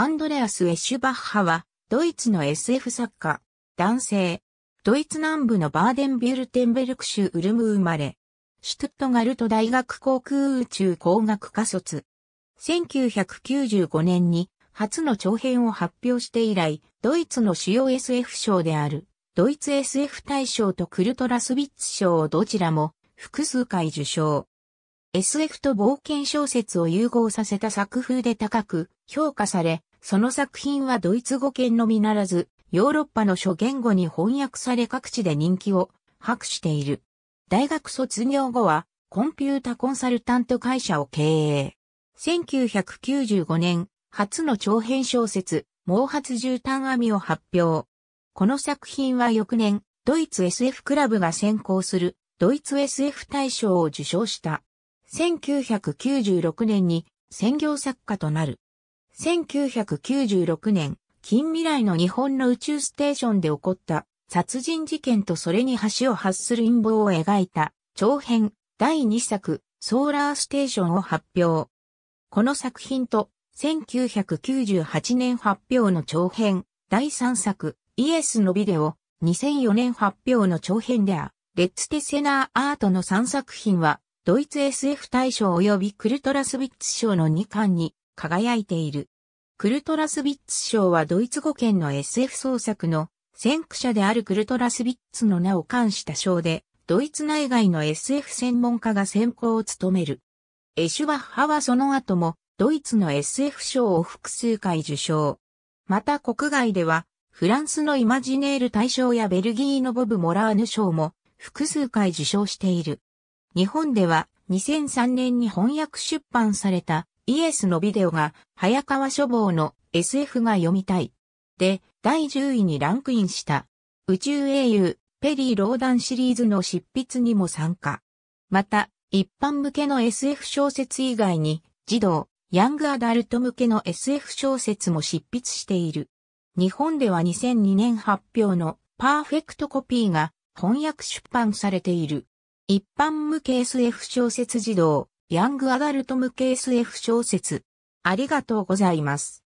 アンドレアス・エッシュバッハは、ドイツの SF 作家、男性、ドイツ南部のバーデンビュルテンベルク州ウルム生まれ、シュトゥットガルト大学航空宇宙工学科卒。1995年に初の長編を発表して以来、ドイツの主要 SF 賞である、ドイツ SF 大賞とクルトラスビッツ賞をどちらも複数回受賞。SF と冒険小説を融合させた作風で高く評価され、その作品はドイツ語圏のみならず、ヨーロッパの諸言語に翻訳され各地で人気を博している。大学卒業後は、コンピュータコンサルタント会社を経営。1995年、初の長編小説、毛髪絨毯編みを発表。この作品は翌年、ドイツ SF クラブが先行する、ドイツ SF 大賞を受賞した。1996年に専業作家となる。1996年、近未来の日本の宇宙ステーションで起こった殺人事件とそれに橋を発する陰謀を描いた長編第2作ソーラーステーションを発表。この作品と1998年発表の長編第3作イエスのビデオ2004年発表の長編であレッツ・テセナー・アートの3作品はドイツ SF 大賞及びクルトラスビッツ賞の2巻に輝いている。クルトラスビッツ賞はドイツ語圏の SF 創作の先駆者であるクルトラスビッツの名を冠した賞で、ドイツ内外の SF 専門家が選考を務める。エシュバッハはその後もドイツの SF 賞を複数回受賞。また国外ではフランスのイマジネール大賞やベルギーのボブ・モラーヌ賞も複数回受賞している。日本では2003年に翻訳出版されたイエスのビデオが、早川書房の SF が読みたい。で、第10位にランクインした。宇宙英雄、ペリー・ローダンシリーズの執筆にも参加。また、一般向けの SF 小説以外に、児童、ヤングアダルト向けの SF 小説も執筆している。日本では2002年発表のパーフェクトコピーが翻訳出版されている。一般向け SF 小説児童、ヤングアダルト向け SF 小説。ありがとうございます。